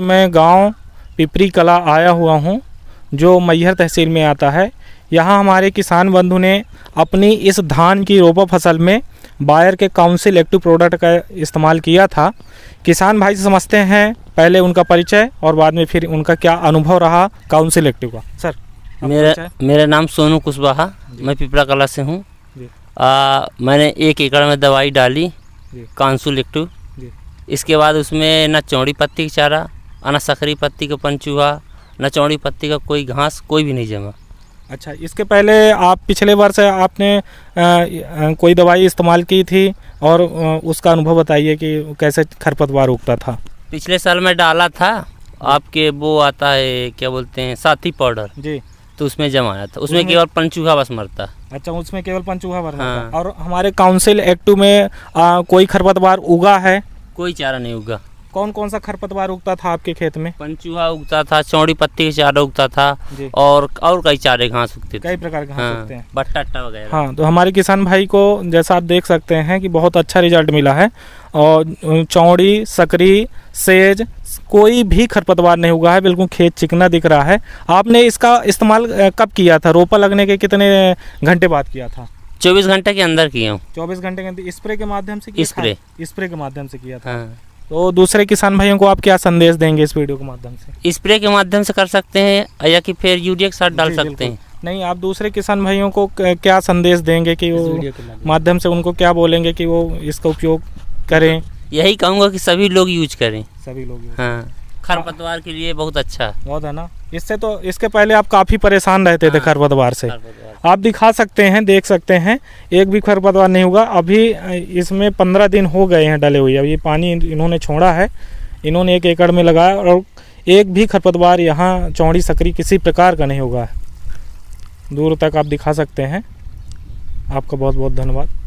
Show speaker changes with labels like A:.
A: मैं गांव पिपरी कला आया हुआ हूं जो मैहर तहसील में आता है यहां हमारे किसान बंधु ने अपनी इस धान की रोपा फसल में बायर के काउंसिल एक्टिव प्रोडक्ट का इस्तेमाल किया था किसान भाई से समझते हैं पहले उनका परिचय और बाद में फिर उनका क्या अनुभव रहा काउंसिल एक्टिव का सर मेरा मेरा
B: नाम सोनू कुशवाहा मैं पिपरा कला से हूँ मैंने एक एकड़ में दवाई डाली काउंसिल एक्टिव इसके बाद उसमें ना चौड़ी पत्ती चारा सकरी पत्ती का पंचूहा चौड़ी पत्ती का कोई घास कोई भी नहीं जमा अच्छा
A: इसके पहले आप पिछले वर्ष आपने आ, कोई दवाई इस्तेमाल की थी और आ, उसका अनुभव बताइए कि कैसे खरपतवार उगता था
B: पिछले साल में डाला था आपके वो आता है क्या बोलते हैं साथी पाउडर जी तो उसमें जमाया था उसमें केवल पंचूहा बस मरता
A: अच्छा उसमें केवल पंचूहा मरता हाँ। और हमारे काउंसिल एक्ट में आ, कोई खरपतवार उगा है कोई चारा नहीं उगा कौन कौन सा खरपतवार उगता था आपके खेत में
B: पंचुआ उगता था चौड़ी पत्ती के चारा उगता था और और कई चारे घास उगते कई प्रकार के हाँ, बट्टा वगैरह हाँ तो
A: हमारे किसान भाई को जैसा आप देख सकते हैं कि बहुत अच्छा रिजल्ट मिला है और चौड़ी सकरी सेज कोई भी खरपतवार नहीं हुआ है बिल्कुल खेत चिकना दिख रहा है आपने इसका इस्तेमाल कब किया था रोपा लगने के कितने घंटे बाद किया था
B: चौबीस घंटे के अंदर किया हूँ
A: चौबीस घंटे के अंदर स्प्रे के माध्यम से स्प्रे स्प्रे के माध्यम से किया था हाँ। तो दूसरे किसान भाइयों को आप क्या संदेश देंगे इस वीडियो के माध्यम
B: से स्प्रे के माध्यम से कर सकते हैं या कि फिर यूरिया के साथ डाल सकते हैं
A: नहीं आप दूसरे किसान भाइयों को क्या संदेश देंगे कि वो माध्यम से उनको क्या बोलेंगे कि वो इसका उपयोग करें यही कहूँगा कि सभी लोग यूज करें सभी लोग हाँ
B: खरपतवार के लिए बहुत अच्छा है बहुत है ना
A: इससे तो इसके पहले आप काफ़ी परेशान रहते थे हाँ, खरपतवार से आप दिखा सकते हैं देख सकते हैं एक भी खरपतवार नहीं होगा अभी इसमें पंद्रह दिन हो गए हैं डले हुए अब ये पानी इन्होंने छोड़ा है इन्होंने एक एकड़ में लगाया और एक भी खरपतवार यहाँ चौड़ी सकरी किसी प्रकार का नहीं होगा दूर तक आप दिखा सकते हैं आपका बहुत बहुत धन्यवाद